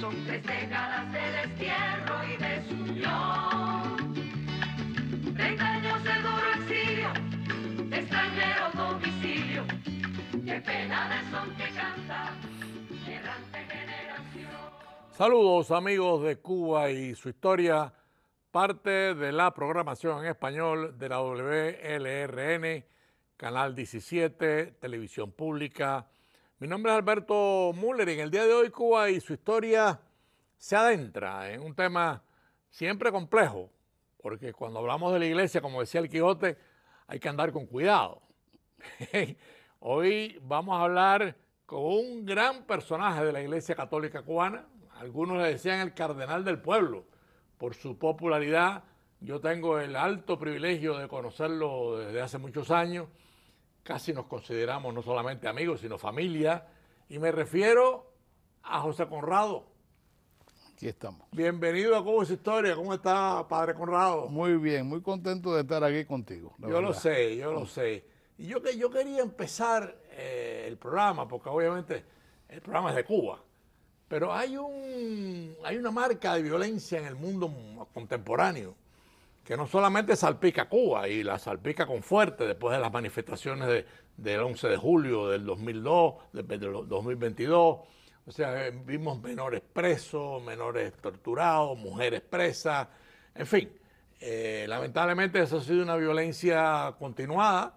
Son tres décadas de destierro y desunión. Treinta años de duro exilio, de extranjero domicilio. Qué pena de son que canta, errante generación. Saludos amigos de Cuba y su historia. Parte de la programación en español de la WLRN, Canal 17, Televisión Pública, mi nombre es Alberto Müller y en el día de hoy Cuba y su historia se adentra en un tema siempre complejo, porque cuando hablamos de la iglesia, como decía el Quijote, hay que andar con cuidado. hoy vamos a hablar con un gran personaje de la iglesia católica cubana, algunos le decían el cardenal del pueblo, por su popularidad. Yo tengo el alto privilegio de conocerlo desde hace muchos años casi nos consideramos no solamente amigos, sino familia. Y me refiero a José Conrado. Aquí estamos. Bienvenido a Cuba es Historia. ¿Cómo está, padre Conrado? Muy bien, muy contento de estar aquí contigo. Yo lo sé, yo lo sé. Y yo, que, yo quería empezar eh, el programa, porque obviamente el programa es de Cuba. Pero hay, un, hay una marca de violencia en el mundo contemporáneo que no solamente salpica Cuba y la salpica con fuerte después de las manifestaciones del 11 de julio del 2002, del 2022. O sea, eh, vimos menores presos, menores torturados, mujeres presas, en fin. Eh, lamentablemente eso ha sido una violencia continuada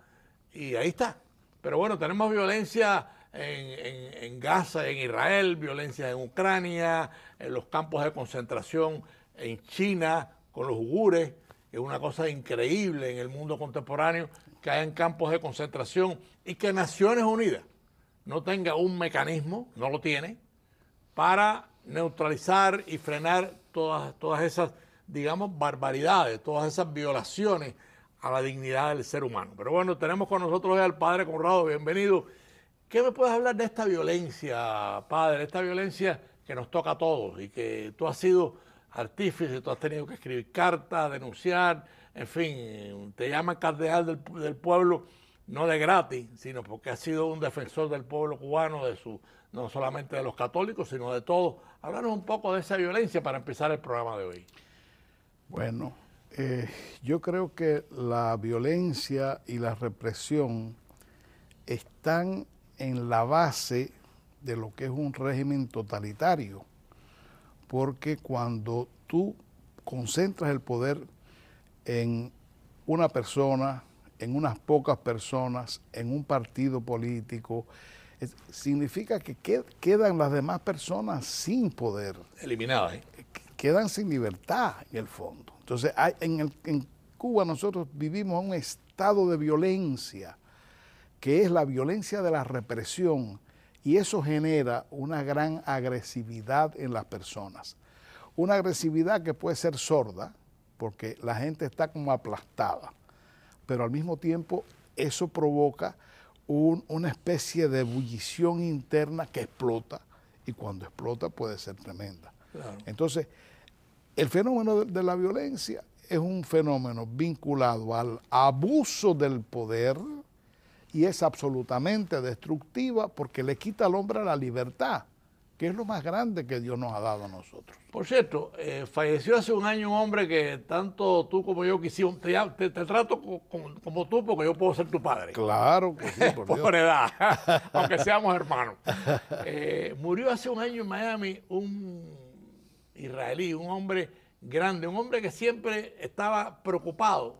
y ahí está. Pero bueno, tenemos violencia en, en, en Gaza, en Israel, violencia en Ucrania, en los campos de concentración en China, con los ugures. Es una cosa increíble en el mundo contemporáneo que hayan campos de concentración y que Naciones Unidas no tenga un mecanismo, no lo tiene, para neutralizar y frenar todas, todas esas, digamos, barbaridades, todas esas violaciones a la dignidad del ser humano. Pero bueno, tenemos con nosotros al padre Conrado, bienvenido. ¿Qué me puedes hablar de esta violencia, padre? Esta violencia que nos toca a todos y que tú has sido artífice, tú has tenido que escribir cartas, denunciar, en fin, te llama cardenal del, del, pueblo, no de gratis, sino porque has sido un defensor del pueblo cubano, de su, no solamente de los católicos, sino de todos. Háblanos un poco de esa violencia para empezar el programa de hoy. Bueno, eh, yo creo que la violencia y la represión están en la base de lo que es un régimen totalitario porque cuando tú concentras el poder en una persona, en unas pocas personas, en un partido político, significa que quedan las demás personas sin poder. Eliminadas. ¿eh? Quedan sin libertad en el fondo. Entonces, en, el, en Cuba nosotros vivimos un estado de violencia, que es la violencia de la represión y eso genera una gran agresividad en las personas. Una agresividad que puede ser sorda, porque la gente está como aplastada, pero al mismo tiempo eso provoca una especie de ebullición interna que explota y cuando explota puede ser tremenda. Entonces, el fenómeno de la violencia es un fenómeno vinculado al abuso del poder, y es absolutamente destructiva porque le quita al hombre la libertad, que es lo más grande que Dios nos ha dado a nosotros. Por cierto, eh, falleció hace un año un hombre que tanto tú como yo quisimos, te, trato como, tú porque yo puedo ser tu padre. Claro que sí, por, por edad, aunque seamos hermanos. Eh, murió hace un año en Miami un israelí, un hombre grande, un hombre que siempre estaba preocupado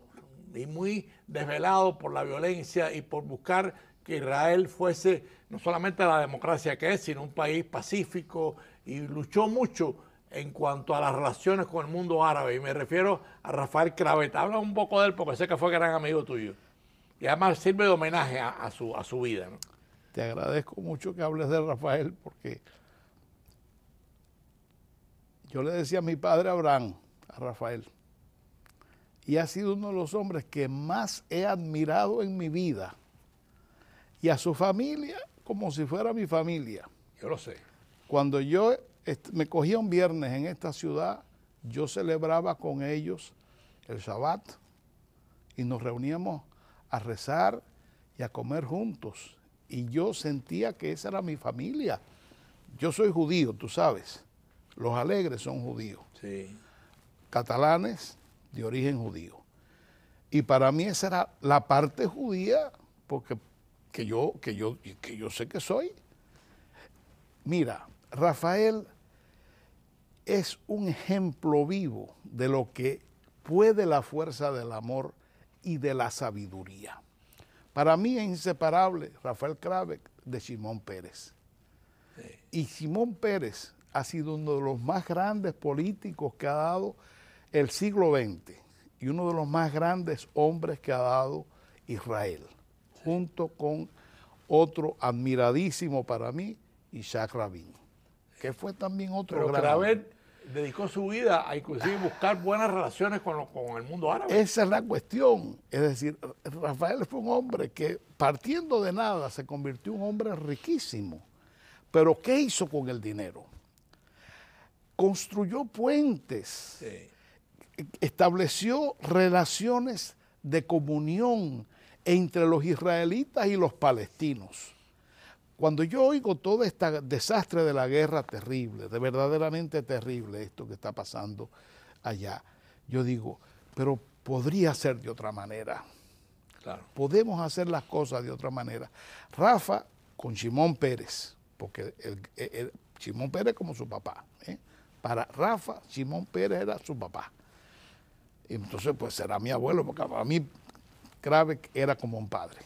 y muy desvelado por la violencia y por buscar que Israel fuese no solamente la democracia que es, sino un país pacífico y luchó mucho en cuanto a las relaciones con el mundo árabe. Y me refiero a Rafael Craveta. Habla un poco de él porque sé que fue gran amigo tuyo. Y además sirve de homenaje a, su, a su vida. Te agradezco mucho que hables de Rafael porque yo le decía a mi padre Abraham, a Rafael, y ha sido uno de los hombres que más he admirado en mi vida. Y a su familia como si fuera mi familia. Yo lo sé. Cuando yo me cogía un viernes en esta ciudad, yo celebraba con ellos el Shabbat y nos reuníamos a rezar y a comer juntos. Y yo sentía que esa era mi familia. Yo soy judío, tú sabes. Los alegres son judíos. Sí. Catalanes, de origen judío. Y para mí esa era la parte judía, porque que yo, que yo, que yo sé que soy. Mira, Rafael es un ejemplo vivo de lo que puede la fuerza del amor y de la sabiduría. Para mí es inseparable Rafael Krabeck de Simón Pérez. Y Simón Pérez ha sido uno de los más grandes políticos que ha dado el siglo XX y uno de los más grandes hombres que ha dado Israel, junto con otro admiradísimo para mí, Isaac Rabin, que fue también otro Pero gran dedicó su vida a inclusive buscar buenas relaciones con, con, el mundo árabe. Esa es la cuestión. Es decir, Rafael fue un hombre que partiendo de nada se convirtió en un hombre riquísimo. Pero ¿qué hizo con el dinero? Construyó puentes. Sí estableció relaciones de comunión entre los israelitas y los palestinos. Cuando yo oigo todo este desastre de la guerra terrible, de verdaderamente terrible esto que está pasando allá, yo digo, pero podría ser de otra manera. Claro. Podemos hacer las cosas de otra manera. Rafa con Simón Pérez, porque Simón Pérez como su papá. ¿eh? Para Rafa, Simón Pérez era su papá entonces, pues será mi abuelo, porque para mí Krabeck era como un padre.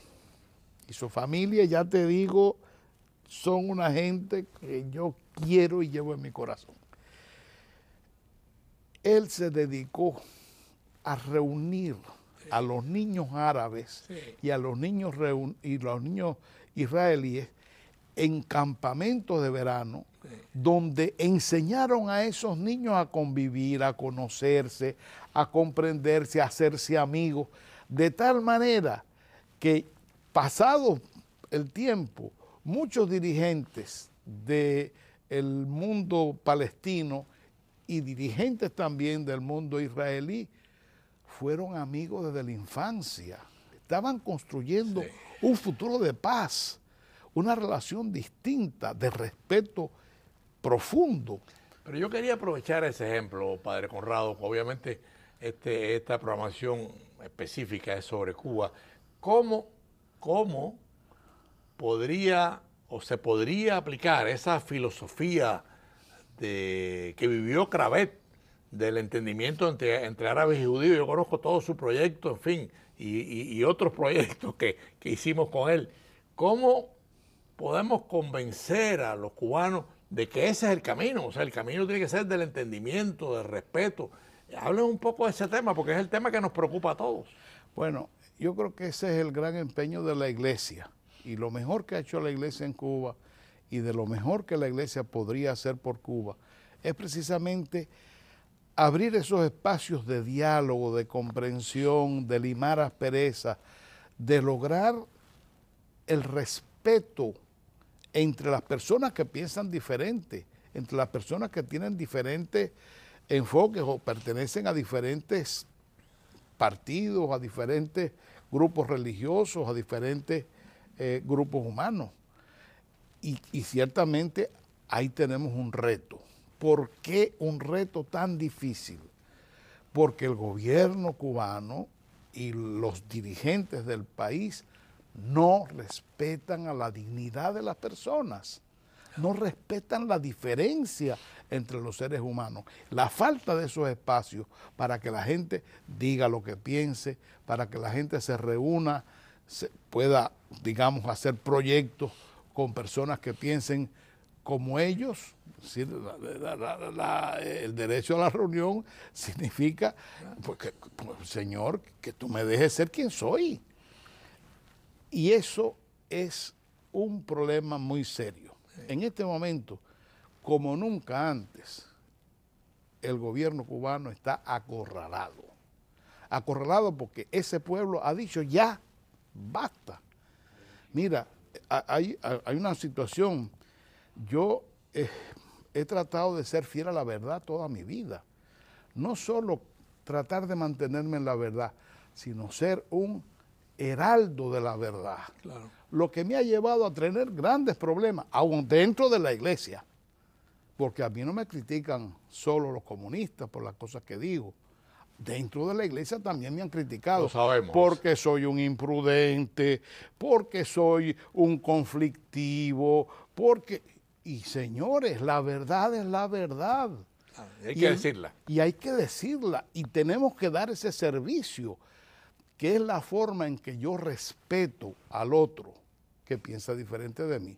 Y su familia, ya te digo, son una gente que yo quiero y llevo en mi corazón. Él se dedicó a reunir a los niños árabes y a los niños, y los niños israelíes en campamentos de verano, donde enseñaron a esos niños a convivir, a conocerse, a comprenderse, a hacerse amigos, de tal manera que pasado el tiempo, muchos dirigentes del mundo palestino y dirigentes también del mundo israelí fueron amigos desde la infancia. Estaban construyendo un futuro de paz una relación distinta de respeto profundo. Pero yo quería aprovechar ese ejemplo, padre Conrado, obviamente este, esta programación específica es sobre Cuba. ¿Cómo, ¿Cómo podría o se podría aplicar esa filosofía de, que vivió Cravet del entendimiento entre, entre, árabes y judíos. Yo conozco todo su proyecto, en fin, y, otros proyectos que, que, hicimos con él. ¿Cómo ¿Podemos convencer a los cubanos de que ese es el camino, o sea, el camino tiene que ser del entendimiento, del respeto. Hablen un poco de ese tema, porque es el tema que nos preocupa a todos. Bueno, yo creo que ese es el gran empeño de la iglesia, y lo mejor que ha hecho la iglesia en Cuba, y de lo mejor que la iglesia podría hacer por Cuba, es precisamente abrir esos espacios de diálogo, de comprensión, de limar aspereza, de lograr el respeto entre las personas que piensan diferente, entre las personas que tienen diferentes enfoques o pertenecen a diferentes partidos, a diferentes grupos religiosos, a diferentes eh, grupos humanos. Y, y ciertamente ahí tenemos un reto. ¿Por qué un reto tan difícil? Porque el gobierno cubano y los dirigentes del país no respetan a la dignidad de las personas, no respetan la diferencia entre los seres humanos, la falta de esos espacios para que la gente diga lo que piense, para que la gente se reúna, se pueda, digamos, hacer proyectos con personas que piensen como ellos, el derecho a la reunión significa, pues, pues, Señor, que tú me dejes ser quien soy. Y eso es un problema muy serio. En este momento, como nunca antes, el gobierno cubano está acorralado. Acorralado porque ese pueblo ha dicho ya, basta. Mira, hay, una situación. Yo eh, he tratado de ser fiel a la verdad toda mi vida. No solo tratar de mantenerme en la verdad, sino ser un heraldo de la verdad. Lo que me ha llevado a tener grandes problemas, aún dentro de la iglesia. Porque a mí no me critican solo los comunistas por las cosas que digo. Dentro de la iglesia también me han criticado. Lo sabemos. Porque soy un imprudente, porque soy un conflictivo, porque... Y señores, la verdad es la verdad. hay que decirla. Y hay que decirla. Y tenemos que dar ese servicio que es la forma en que yo respeto al otro que piensa diferente de mí.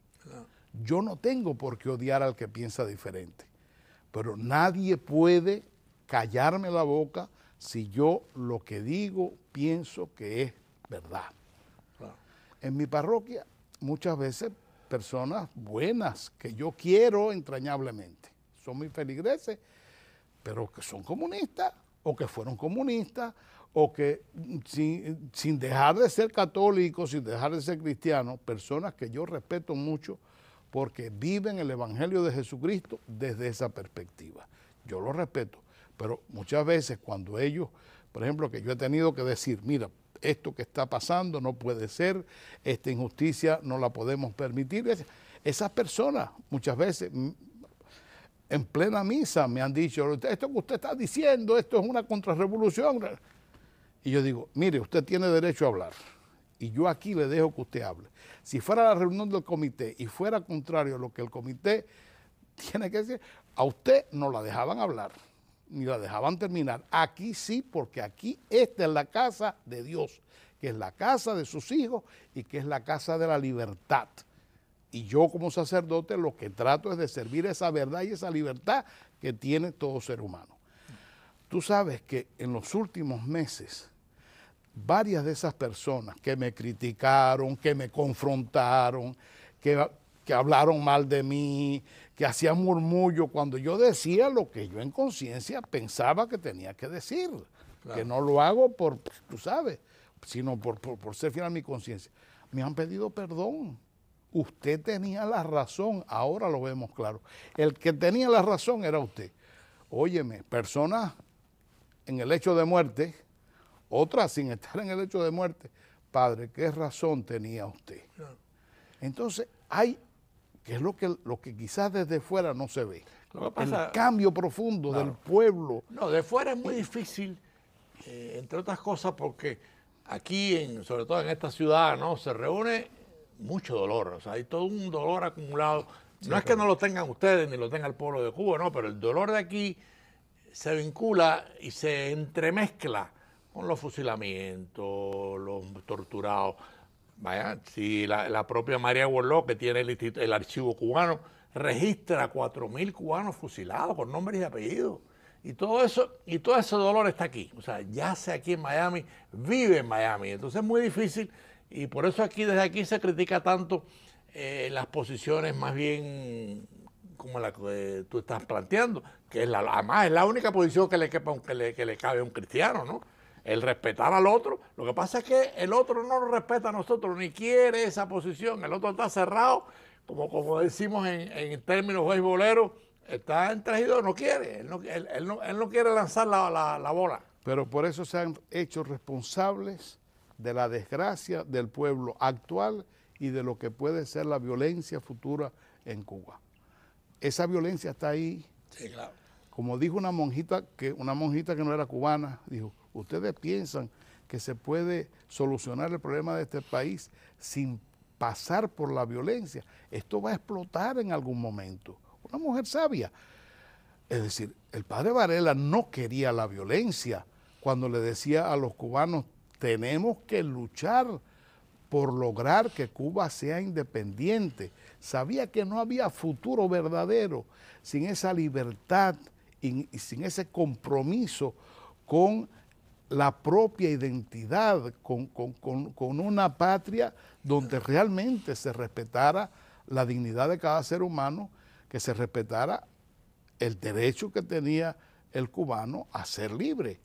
Yo no tengo por qué odiar al que piensa diferente, pero nadie puede callarme la boca si yo lo que digo pienso que es verdad. En mi parroquia muchas veces personas buenas que yo quiero entrañablemente, son mis feligreses, pero que son comunistas o que fueron comunistas, o que mm, sin, dejar de ser católicos, sin dejar de ser cristianos, personas que yo respeto mucho porque viven el Evangelio de Jesucristo desde esa perspectiva. Yo lo respeto, pero muchas veces cuando ellos, por ejemplo, que yo he tenido que decir, mira, esto que está pasando no puede ser, esta injusticia no la podemos permitir, esas personas muchas veces mm, en plena misa me han dicho, esto que usted está diciendo, esto es una contrarrevolución. Y yo digo, mire, usted tiene derecho a hablar. Y yo aquí le dejo que usted hable. Si fuera la reunión del comité y fuera contrario a lo que el comité tiene que decir, a usted no la dejaban hablar, ni la dejaban terminar. Aquí sí, porque aquí esta es la casa de Dios, que es la casa de sus hijos y que es la casa de la libertad. Y yo como sacerdote lo que trato es de servir esa verdad y esa libertad que tiene todo ser humano. Tú sabes que en los últimos meses varias de esas personas que me criticaron, que me confrontaron, que, que hablaron mal de mí, que hacían murmullo cuando yo decía lo que yo en conciencia pensaba que tenía que decir, que no lo hago por, tú sabes, sino por ser fiel a mi conciencia, me han pedido perdón usted tenía la razón, ahora lo vemos claro. El que tenía la razón era usted. Óyeme, personas en el hecho de muerte, otras sin estar en el hecho de muerte. Padre, ¿qué razón tenía usted? Entonces, hay, que es lo que, lo que quizás desde fuera no se ve, el cambio profundo del pueblo. No, de fuera es muy difícil, eh, entre otras cosas, porque aquí, en, sobre todo en esta ciudad, ¿no? se reúne mucho dolor, o sea, hay todo un dolor acumulado. no es que no lo tengan ustedes ni lo tenga el pueblo de Cuba, no, pero el dolor de aquí se vincula y se entremezcla con los fusilamientos, los torturados. Vaya, si la, propia María Warlock, que tiene el, archivo cubano, registra 4.000 cubanos fusilados con nombres y apellidos. Y todo eso, y todo ese dolor está aquí. O sea, ya yace aquí en Miami, vive en Miami. Entonces es muy difícil y por eso aquí, desde aquí se critica tanto eh, las posiciones más bien como la que tú estás planteando, que es la, además es la única posición que le, que que le cabe a un cristiano, ¿no? El respetar al otro. Lo que pasa es que el otro no lo respeta a nosotros, ni quiere esa posición. El otro está cerrado, como, como decimos en, en términos bolero, está entregido, no quiere. Él no, él, no, quiere lanzar la bola. Pero por eso se han hecho responsables de la desgracia del pueblo actual y de lo que puede ser la violencia futura en Cuba. Esa violencia está ahí. Sí, claro. Como dijo una monjita que una monjita que no era cubana, dijo, "Ustedes piensan que se puede solucionar el problema de este país sin pasar por la violencia. Esto va a explotar en algún momento." Una mujer sabia. Es decir, el padre Varela no quería la violencia cuando le decía a los cubanos tenemos que luchar por lograr que Cuba sea independiente. Sabía que no había futuro verdadero sin esa libertad y, sin ese compromiso con la propia identidad, con, una patria donde realmente se respetara la dignidad de cada ser humano, que se respetara el derecho que tenía el cubano a ser libre.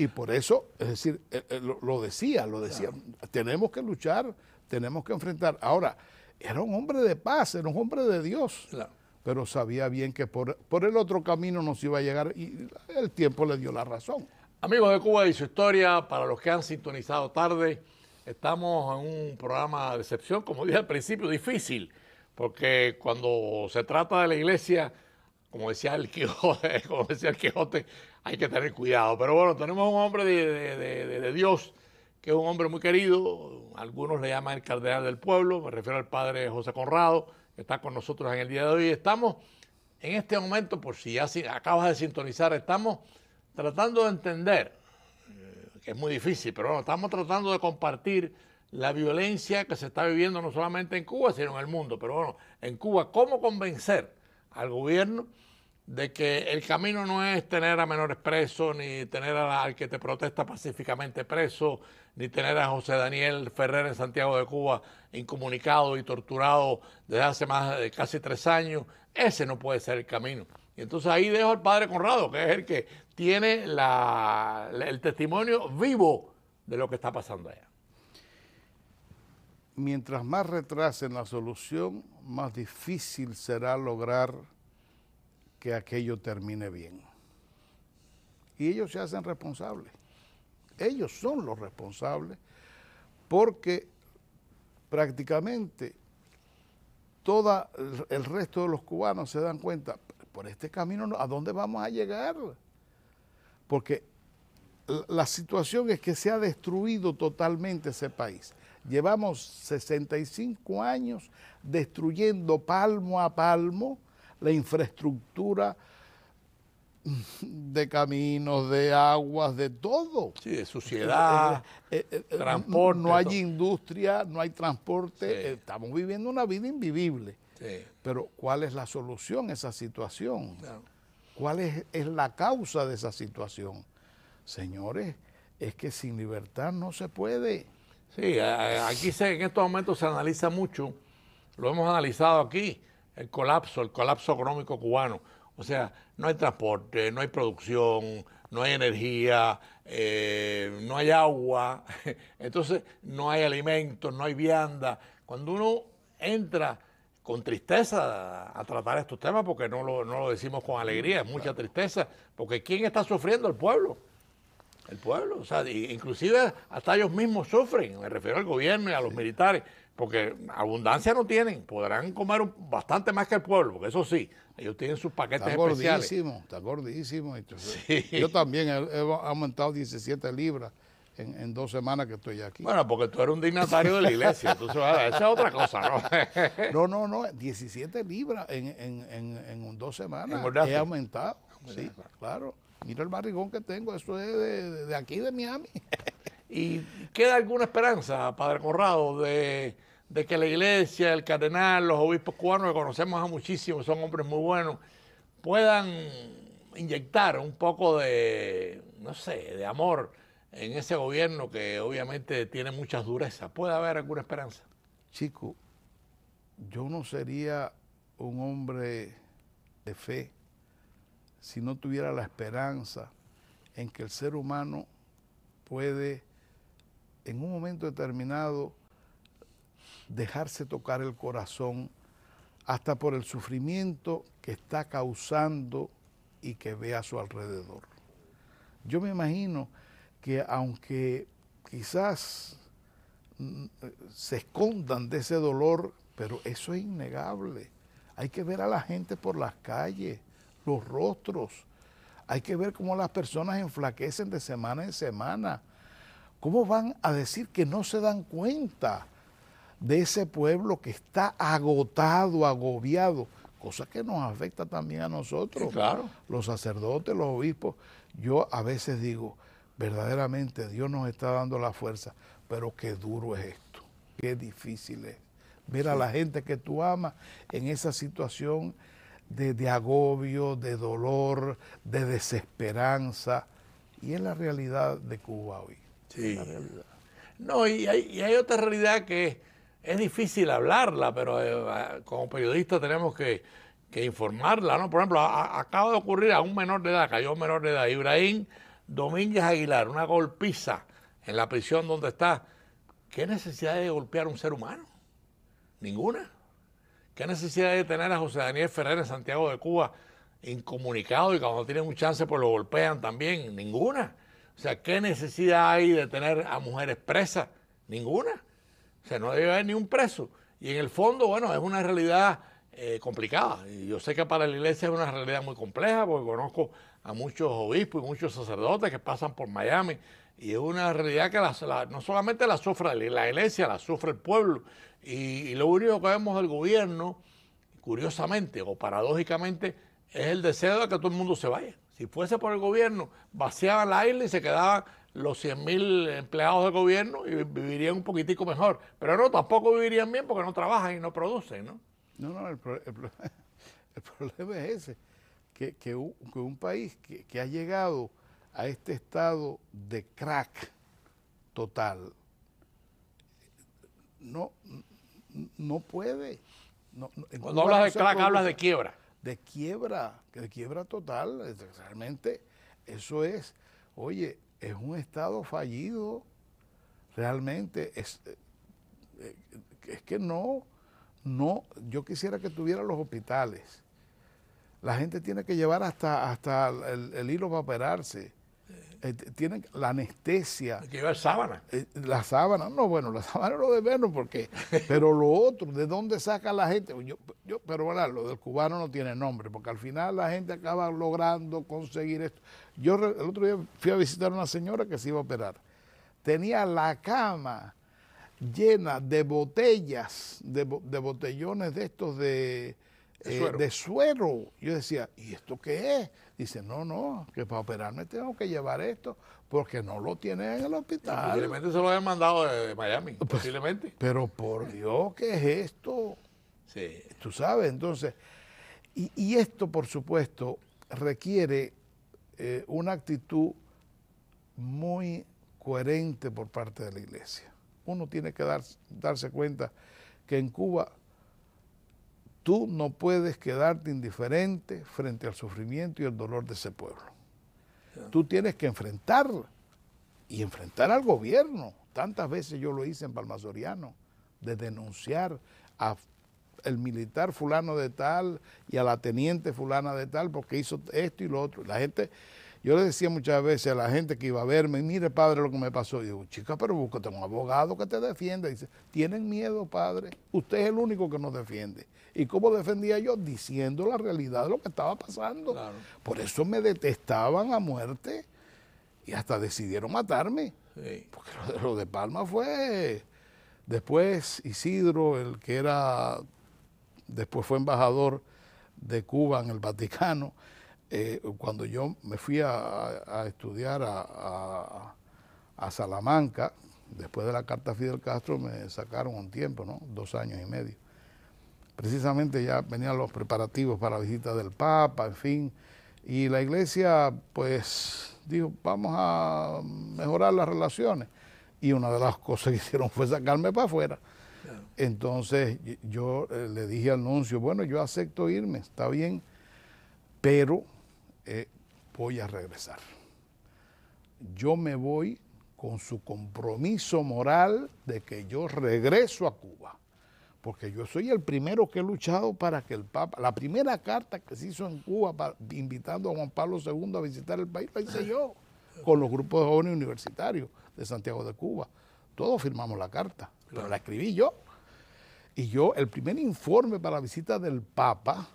Y por eso, es decir, eh, eh, lo, decía, lo decía, tenemos que luchar, tenemos que enfrentar. Ahora, era un hombre de paz, era un hombre de Dios. Pero sabía bien que por, por el otro camino nos iba a llegar y el tiempo le dio la razón. Amigos de Cuba y su historia, para los que han sintonizado tarde, estamos en un programa de excepción, como dije al principio, difícil, porque cuando se trata de la iglesia como decía el Quijote, como decía el Quijote, hay que tener cuidado. Pero bueno, tenemos un hombre de, Dios, que es un hombre muy querido, algunos le llaman el cardenal del pueblo, me refiero al padre José Conrado, que está con nosotros en el día de hoy. Estamos en este momento, por si ya acabas de sintonizar, estamos tratando de entender, eh, que es muy difícil, pero bueno, estamos tratando de compartir la violencia que se está viviendo no solamente en Cuba, sino en el mundo. Pero bueno, en Cuba, ¿cómo convencer? al gobierno de que el camino no es tener a menores presos, ni tener al que te protesta pacíficamente preso, ni tener a José Daniel Ferrer en Santiago de Cuba incomunicado y torturado desde hace más de casi tres años. Ese no puede ser el camino. Y entonces ahí dejo al padre Conrado, que es el que tiene el testimonio vivo de lo que está pasando allá mientras más retrasen la solución, más difícil será lograr que aquello termine bien. Y ellos se hacen responsables. Ellos son los responsables porque prácticamente todo el resto de los cubanos se dan cuenta, por este camino, ¿a dónde vamos a llegar? Porque la situación es que se ha destruido totalmente ese país. Llevamos 65 años destruyendo palmo a palmo la infraestructura de caminos, de aguas, de todo. Sí, de suciedad, eh, eh, eh, transporte. No hay industria, no hay transporte, estamos viviendo una vida invivible. Sí. Pero ¿cuál es la solución a esa situación? ¿Cuál es, la causa de esa situación? Señores, es que sin libertad no se puede. Sí, eh, eh, aquí se, en estos momentos se analiza mucho, lo hemos analizado aquí, el colapso, el colapso económico cubano. O sea, no hay transporte, no hay producción, no hay energía, eh, no hay agua, entonces no hay alimentos, no hay vianda. Cuando uno entra con tristeza a tratar estos temas, porque no no lo decimos con alegría, es mucha tristeza, porque ¿quién está sufriendo? El pueblo el pueblo. O sea, inclusive hasta ellos mismos sufren, me refiero al gobierno y a los militares, porque abundancia no tienen, podrán comer bastante más que el pueblo, porque eso sí, ellos tienen sus paquetes está Gordísimo, está gordísimo, Yo también he, aumentado 17 libras. En, dos semanas que estoy aquí. Bueno, porque tú eres un dignatario de la iglesia, entonces, esa es otra cosa, ¿no? no, no, no, 17 libras en, en, en dos semanas. He aumentado, ah, sí, claro mira el barrigón que tengo, eso es de, aquí, de Miami. ¿Y queda alguna esperanza, Padre Corrado, de, que la iglesia, el cardenal, los obispos cubanos, que conocemos a muchísimos, son hombres muy buenos, puedan inyectar un poco de, no sé, de amor en ese gobierno que obviamente tiene muchas durezas. ¿Puede haber alguna esperanza? Chico, yo no sería un hombre de fe si no tuviera la esperanza en que el ser humano puede en un momento determinado dejarse tocar el corazón hasta por el sufrimiento que está causando y que ve a su alrededor. Yo me imagino que aunque quizás mm, se escondan de ese dolor, pero eso es innegable. Hay que ver a la gente por las calles, los rostros. Hay que ver cómo las personas enflaquecen de semana en semana. ¿Cómo van a decir que no se dan cuenta de ese pueblo que está agotado, agobiado? Cosa que nos afecta también a nosotros, claro. los sacerdotes, los obispos. Yo a veces digo, verdaderamente Dios nos está dando la fuerza, pero qué duro es esto, qué difícil es. Mira a la gente que tú amas en esa situación de, agobio, de dolor, de desesperanza. Y es la realidad de Cuba hoy. Sí. No, y hay, otra realidad que es difícil hablarla, pero eh, como periodistas tenemos que, informarla, ¿no? Por ejemplo, acaba de ocurrir a un menor de edad, cayó un menor de edad, Ibrahim Domínguez Aguilar, una golpiza en la prisión donde está. ¿Qué necesidad hay de golpear a un ser humano? Ninguna. ¿Qué necesidad hay de tener a José Daniel Ferrer en Santiago de Cuba incomunicado y cuando tiene un chance pues lo golpean también? Ninguna. O sea, ¿qué necesidad hay de tener a mujeres presas? Ninguna. O sea, no debe haber ni un preso. Y en el fondo, bueno, es una realidad eh, complicada. Y yo sé que para la iglesia es una realidad muy compleja porque conozco a muchos obispos y muchos sacerdotes que pasan por Miami y es una realidad que la, no solamente la sufre la iglesia, la sufre el pueblo. Y, lo único que vemos del gobierno, curiosamente o paradójicamente, es el deseo de que todo el mundo se vaya. Si fuese por el gobierno, vaciaban la isla y se quedaban los 100.000 empleados del gobierno y vivirían un poquitico mejor. Pero no, tampoco vivirían bien porque no trabajan y no producen, ¿no? No, no, el, problema es ese, que, un, país que, que ha llegado a este estado de crack total, no, no puede. No, Cuando hablas de crack, hablas de quiebra. De quiebra, de quiebra total. Realmente, eso es, oye, es un estado fallido. Realmente, es, eh, eh, es que no, no, yo quisiera que tuviera los hospitales. La gente tiene que llevar hasta, hasta el, el hilo para operarse. Eh, tienen la anestesia. Lleva sábana. Eh, la sábana, no, bueno, la sábana es lo de menos, porque. pero lo otro, ¿de dónde saca la gente? Yo, pero bueno, lo del cubano no tiene nombre, porque al final la gente acaba logrando conseguir esto. Yo el otro día fui a visitar a una señora que se iba a operar. Tenía la cama llena de botellas, de botellones de estos de eh, de suero. Yo decía, ¿y esto qué es? Dice, no, no, que para operarme tengo que llevar esto porque no lo tienen en el hospital. posiblemente se lo hayan mandado de Miami, pues, posiblemente. Pero por Dios, ¿qué es esto? Sí. Tú sabes, entonces, y, esto, por supuesto, requiere eh, una actitud muy coherente por parte de la iglesia. Uno tiene que darse cuenta que en Cuba Tú no puedes quedarte indiferente frente al sufrimiento y el dolor de ese pueblo. Tú tienes que enfrentar y enfrentar al gobierno. Tantas veces yo lo hice en Palmasoriano, de denunciar a el militar fulano de tal y a la teniente fulana de tal porque hizo esto y lo otro. La gente yo le decía muchas veces a la gente que iba a verme, mire padre lo que me pasó. yo digo, chica, pero búscate un abogado que te defienda. Y dice, tienen miedo, padre. Usted es el único que nos defiende. ¿Y cómo defendía yo? Diciendo la realidad de lo que estaba pasando. Por eso me detestaban a muerte y hasta decidieron matarme. Porque lo de, lo de Palma fue... Después Isidro, el que era, después fue embajador de Cuba en el Vaticano, eh, cuando yo me fui a, estudiar a, Salamanca, después de la carta Fidel Castro me sacaron un tiempo, ¿no? dos años y medio. Precisamente ya venían los preparativos para la visita del Papa, en fin, y la iglesia pues dijo, vamos a mejorar las relaciones. Y una de las cosas que hicieron fue sacarme para afuera. Entonces yo eh, le dije al nuncio, bueno, yo acepto irme, está bien, pero eh, voy a regresar. Yo me voy con su compromiso moral de que yo regreso a Cuba, porque yo soy el primero que he luchado para que el Papa, la primera carta que se hizo en Cuba invitando a Juan Pablo II a visitar el país, la hice yo, con los grupos de jóvenes universitarios de Santiago de Cuba. Todos firmamos la carta, pero la escribí yo. Y yo, el primer informe para la visita del Papa,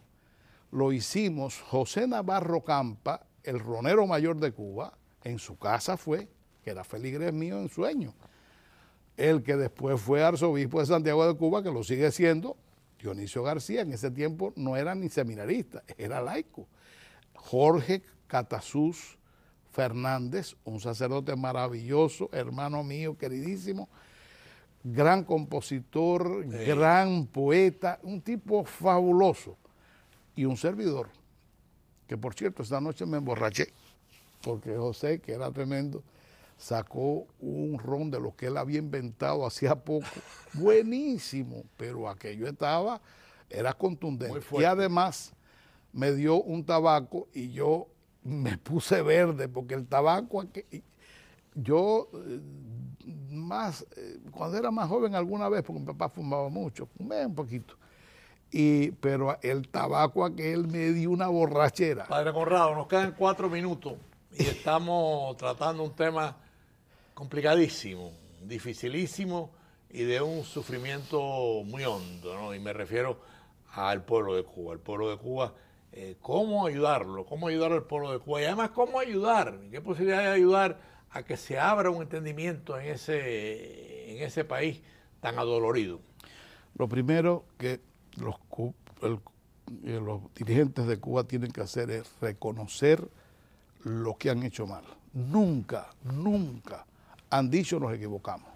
lo hicimos José Navarro Campa, el ronero mayor de Cuba, en su casa fue, que era feligres mío en sueño. El que después fue arzobispo de Santiago de Cuba, que lo sigue siendo, Dionisio García, en ese tiempo no era ni seminarista, era laico. Jorge Catasús Fernández, un sacerdote maravilloso, hermano mío, queridísimo, gran compositor, gran poeta, un tipo fabuloso y un servidor, que por cierto, esta noche me emborraché, porque José, que era tremendo, sacó un ron de lo que él había inventado hacía poco, buenísimo, pero aquello estaba, era contundente. Y además me dio un tabaco y yo me puse verde, porque el tabaco, yo eh, más, eh, cuando era más joven alguna vez, porque mi papá fumaba mucho, fumé un poquito, y, pero el tabaco que él me dio una borrachera. Padre Conrado, nos quedan cuatro minutos y estamos tratando un tema complicadísimo, dificilísimo y de un sufrimiento muy hondo, ¿no? Y me refiero al pueblo de Cuba, el pueblo de Cuba, eh, cómo ayudarlo, cómo ayudar al pueblo de Cuba y además cómo ayudar, qué posibilidad hay de ayudar a que se abra un entendimiento en ese, en ese país tan adolorido. Lo primero que los, eh, los dirigentes de Cuba tienen que hacer es reconocer lo que han hecho mal. Nunca, nunca han dicho nos equivocamos.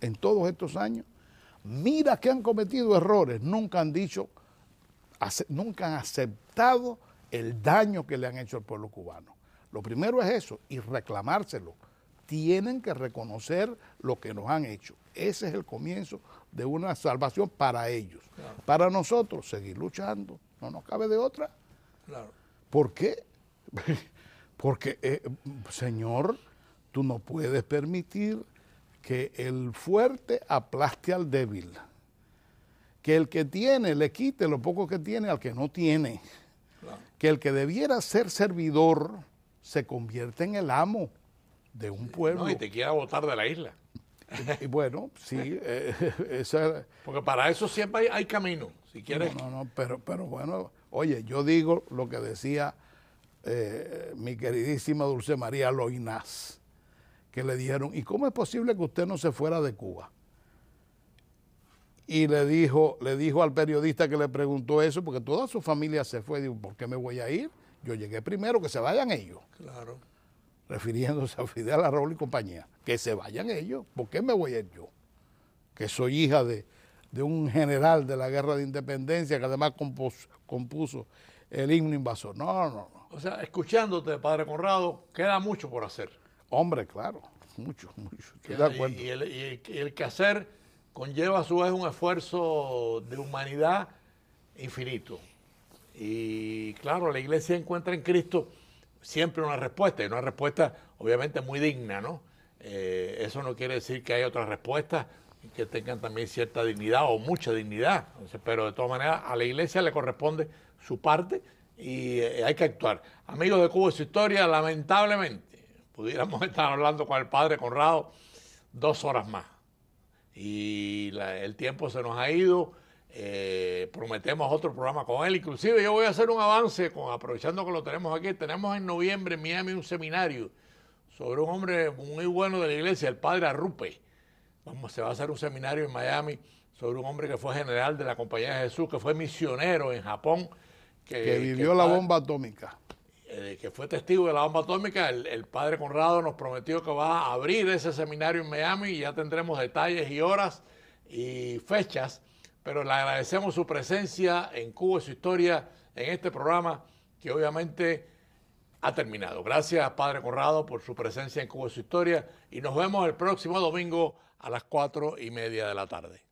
En todos estos años, mira que han cometido errores, nunca han dicho, nunca han aceptado el daño que le han hecho al pueblo cubano. Lo primero es eso y reclamárselo. Tienen que reconocer lo que nos han hecho. Ese es el comienzo de una salvación para ellos. Para nosotros, seguir luchando, no nos cabe de otra. ¿Por qué? Porque, eh, Señor, tú no puedes permitir que el fuerte aplaste al débil, que el que tiene le quite lo poco que tiene al que no tiene, que el que debiera ser servidor se convierta en el amo de un pueblo. y te quiera votar de la isla. Y, bueno, sí, eh, esa, Porque para eso siempre hay, camino, si quieres. No, no, no, pero, pero bueno, oye, yo digo lo que decía eh, mi queridísima Dulce María Loinaz, que le dijeron, ¿y cómo es posible que usted no se fuera de Cuba? Y le dijo, le dijo al periodista que le preguntó eso, porque toda su familia se fue, dijo, ¿por qué me voy a ir? Yo llegué primero, que se vayan ellos. Claro refiriéndose a Fidel Arroyo y compañía, que se vayan ellos, ¿por qué me voy a ir yo? Que soy hija de, un general de la guerra de independencia que además compuso, el himno invasor. No, no, no. O sea, escuchándote, padre Conrado, queda mucho por hacer. Hombre, claro, mucho, mucho. y, el, y, el, que hacer conlleva a su vez un esfuerzo de humanidad infinito. Y claro, la iglesia encuentra en Cristo siempre una respuesta, y una respuesta obviamente muy digna, ¿no? Eh, eso no quiere decir que hay otras respuestas que tengan también cierta dignidad o mucha dignidad, pero de todas maneras a la iglesia le corresponde su parte y eh, hay que actuar. Amigos de Cuba su historia, lamentablemente, pudiéramos estar hablando con el padre Conrado dos horas más. Y el tiempo se nos ha ido. Eh, prometemos otro programa con él. Inclusive yo voy a hacer un avance, aprovechando que lo tenemos aquí. Tenemos en noviembre en Miami un seminario sobre un hombre muy bueno de la iglesia, el padre Arrupe. Vamos, se va a hacer un seminario en Miami sobre un hombre que fue general de la Compañía de Jesús, que fue misionero en Japón. Que, vivió la bomba atómica. Eh, que fue testigo de la bomba atómica. El, padre Conrado nos prometió que va a abrir ese seminario en Miami y ya tendremos detalles y horas y fechas pero le agradecemos su presencia en Cuba, su historia, en este programa que obviamente ha terminado. Gracias, Padre Corrado por su presencia en Cuba, su historia, y nos vemos el próximo domingo a las cuatro y media de la tarde.